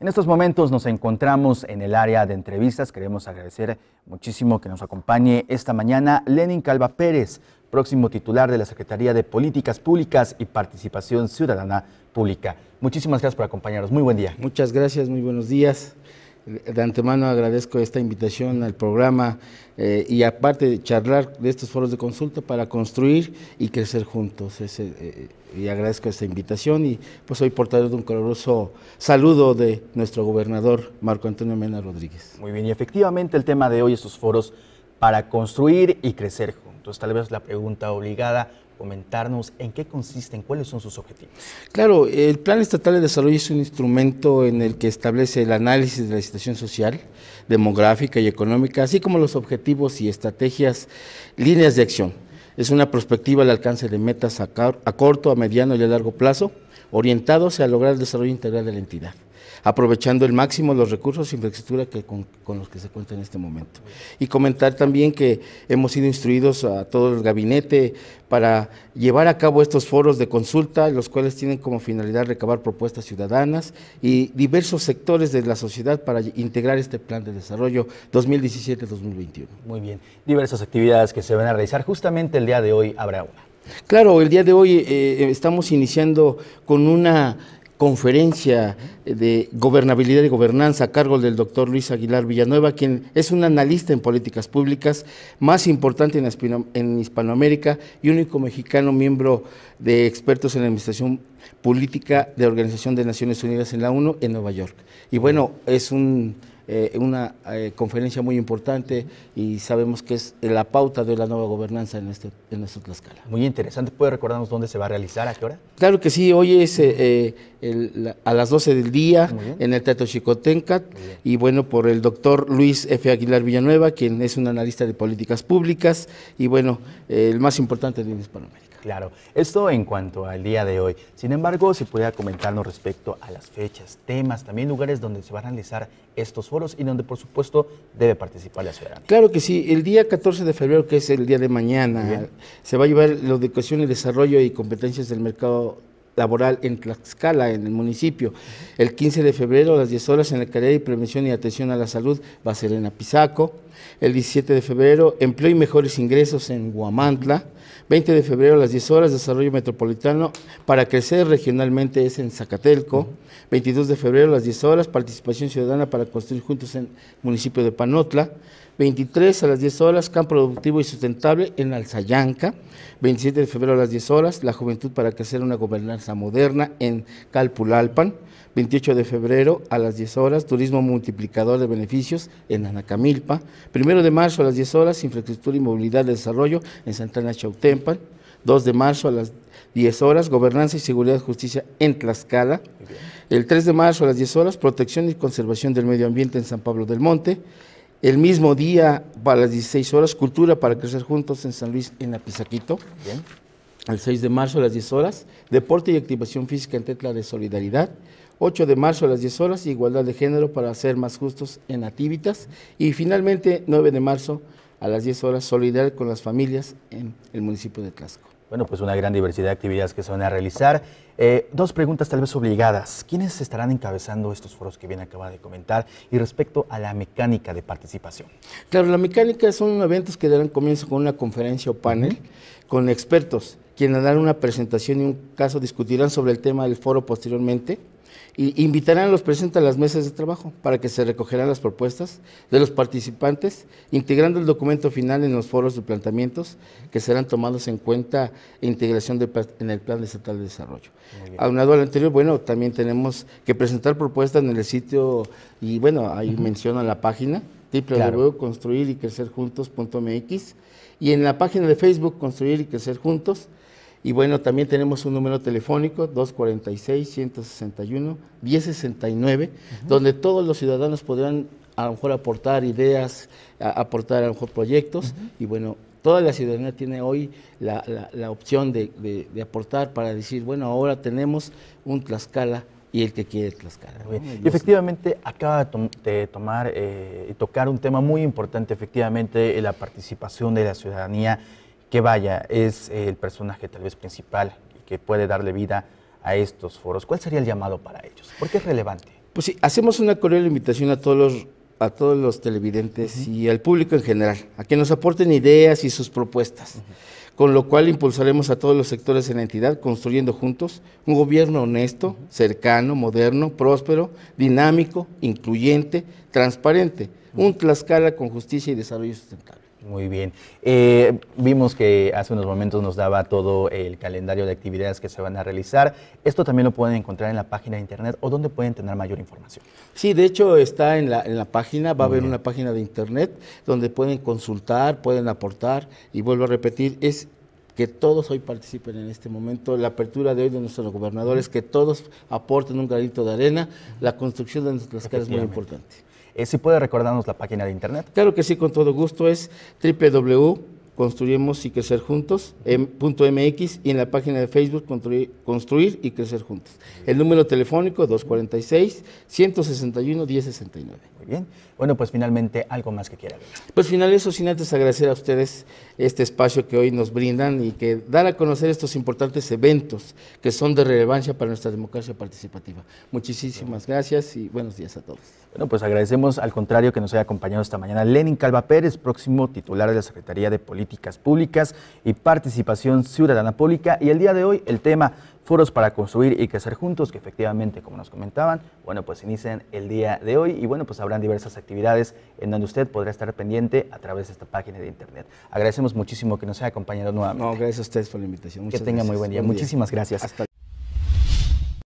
En estos momentos nos encontramos en el área de entrevistas. Queremos agradecer muchísimo que nos acompañe esta mañana Lenin Calva Pérez, próximo titular de la Secretaría de Políticas Públicas y Participación Ciudadana Pública. Muchísimas gracias por acompañarnos. Muy buen día. Muchas gracias, muy buenos días de antemano agradezco esta invitación al programa eh, y aparte de charlar de estos foros de consulta para construir y crecer juntos. Eh, eh, y agradezco esta invitación y pues soy portador de un caluroso saludo de nuestro gobernador Marco Antonio Mena Rodríguez. Muy bien, y efectivamente el tema de hoy, es estos foros para construir y crecer juntos. Tal vez la pregunta obligada, comentarnos en qué consisten, cuáles son sus objetivos. Claro, el Plan Estatal de Desarrollo es un instrumento en el que establece el análisis de la situación social, demográfica y económica, así como los objetivos y estrategias, líneas de acción. Es una perspectiva al alcance de metas a, corto, a mediano y a largo plazo, orientados a lograr el desarrollo integral de la entidad aprovechando el máximo los recursos e infraestructura que con, los que se cuenta en este momento. Y comentar también que hemos sido instruidos a todo el gabinete para llevar a cabo estos foros de consulta, los cuales tienen como finalidad recabar propuestas ciudadanas y diversos sectores de la sociedad para integrar este plan de desarrollo 2017-2021. Muy bien, diversas actividades que se van a realizar. Justamente el día de hoy habrá una. Claro, el día de hoy eh, eh, estamos iniciando con una conferencia eh, de gobernabilidad y gobernanza a cargo del doctor Luis Aguilar Villanueva, quien es un analista en políticas públicas, más importante en, Hispanoamérica y único mexicano miembro de expertos en administración política de Organización de Naciones Unidas en la UNO en Nueva York. Y bueno, es un eh, una eh, conferencia muy importante y sabemos que es la pauta de la nueva gobernanza en, este, en nuestra Tlaxcala. Muy interesante. ¿Puede recordarnos dónde se va a realizar? ¿A qué hora? Claro que sí. Hoy es eh, a las 12 del día en el Teatro Chicotencat y bueno, por el doctor Luis F. Aguilar Villanueva, quien es un analista de políticas públicas y bueno, el más importante de Hispanoamérica. Claro, esto en cuanto al día de hoy. Sin embargo, si pudiera comentarnos respecto a las fechas, temas, también lugares donde se van a realizar estos foros y donde, por supuesto, debe participar la ciudadanía. Claro que sí. El día 14 de febrero, que es el día de mañana, se va a llevar la educación y desarrollo y competencias del mercado laboral en Tlaxcala, en el municipio. El 15 de febrero a las 10 horas en la carrera y prevención y atención a la salud va a ser en Apizaco. El 17 de febrero, empleo y mejores ingresos en Guamantla. 20 de febrero a las 10 horas, desarrollo metropolitano para crecer regionalmente es en Zacatelco. 22 de febrero a las 10 horas, participación ciudadana para construir juntos en municipio de Panotla. 23 a las 10 horas, Campo Productivo y Sustentable en Alzayanca, 27 de febrero a las 10 horas, La Juventud para Crecer una Gobernanza Moderna en Calpulalpan, 28 de febrero a las 10 horas, Turismo Multiplicador de Beneficios en Anacamilpa, 1 de marzo a las 10 horas, Infraestructura y Movilidad de Desarrollo en Santana Chautempan, 2 de marzo a las 10 horas, Gobernanza y Seguridad y Justicia en Tlaxcala. El 3 de marzo a las 10 horas, Protección y Conservación del Medio Ambiente en San Pablo del Monte. El mismo día, para las 16 horas, Cultura para Crecer Juntos en San Luis, en Apizaquito. Bien. El 6 de marzo a las 10 horas, Deporte y Activación Física en Tetla de Solidaridad. 8 de marzo a las 10 horas, Igualdad de Género para ser más justos en Nativitas Y finalmente, 9 de marzo a las 10 horas, Solidaridad con las familias en el municipio de Tlaxco. Bueno, pues una gran diversidad de actividades que se van a realizar. Eh, dos preguntas tal vez obligadas. ¿Quiénes estarán encabezando estos foros que bien acaba de comentar? Y respecto a la mecánica de participación. Claro, la mecánica son eventos que darán comienzo con una conferencia o panel con expertos quienes darán una presentación y un caso discutirán sobre el tema del foro posteriormente e invitarán a los presentes a las mesas de trabajo para que se recogerán las propuestas de los participantes, integrando el documento final en los foros de planteamientos que serán tomados en cuenta e integración en el Plan Estatal de Desarrollo. Aunado al anterior, bueno, también tenemos que presentar propuestas en el sitio, y bueno, ahí la página, www.construirycrecerjuntos.mx, y en la página de Facebook Construir y Crecer Juntos. Y bueno, también tenemos un número telefónico 246-161-1069, donde todos los ciudadanos podrán a lo mejor aportar ideas, aportar a lo mejor proyectos. Y bueno, toda la ciudadanía tiene hoy la, opción de, de aportar para decir, bueno, ahora tenemos un Tlaxcala y el que quiere Tlaxcala. Y efectivamente, acaba de, tomar eh, tocar un tema muy importante, efectivamente, eh, la participación de la ciudadanía, que vaya, es eh, el personaje tal vez principal que puede darle vida a estos foros. ¿Cuál sería el llamado para ellos? ¿Por qué es relevante? Pues sí, hacemos una cordial invitación a todos los a todos los televidentes y al público en general, a que nos aporten ideas y sus propuestas con lo cual impulsaremos a todos los sectores en la entidad construyendo juntos un gobierno honesto, cercano, moderno, próspero, dinámico, incluyente, transparente, un Tlaxcala con justicia y desarrollo sustentable. Muy bien. Eh, vimos que hace unos momentos nos daba todo el calendario de actividades que se van a realizar. Esto también lo pueden encontrar en la página de internet o donde pueden tener mayor información. Sí, de hecho está en la, página, va a haber una página de internet donde pueden consultar, pueden aportar y vuelvo a repetir, es que todos hoy participen en este momento, la apertura de hoy de nuestros gobernadores, que todos aporten un granito de arena, la construcción de nuestras caras es muy importante. Eh, si puede recordarnos la página de internet. Claro que sí, con todo gusto, es www Construyemos y Crecer Juntos, en punto MX, y en la página de Facebook Construir, Construir y Crecer Juntos. El número telefónico 246-161-1069. Muy bien. Bueno, pues finalmente, ¿algo más que quiera ver? Pues final eso, sin antes agradecer a ustedes este espacio que hoy nos brindan y que dan a conocer estos importantes eventos que son de relevancia para nuestra democracia participativa. Muchísimas gracias y buenos días a todos. Bueno, pues agradecemos al contrario que nos haya acompañado esta mañana Lenin Calva Pérez, próximo titular de la Secretaría de Política políticas públicas y participación ciudadana pública. Y el día de hoy el tema foros para construir y crecer juntos, que efectivamente, como nos comentaban, bueno, pues inician el día de hoy y bueno, pues habrán diversas actividades en donde usted podrá estar pendiente a través de esta página de internet. Agradecemos muchísimo que nos haya acompañado nuevamente. No, gracias a ustedes por la invitación. que tenga muy buen día. Muchísimas gracias. Hasta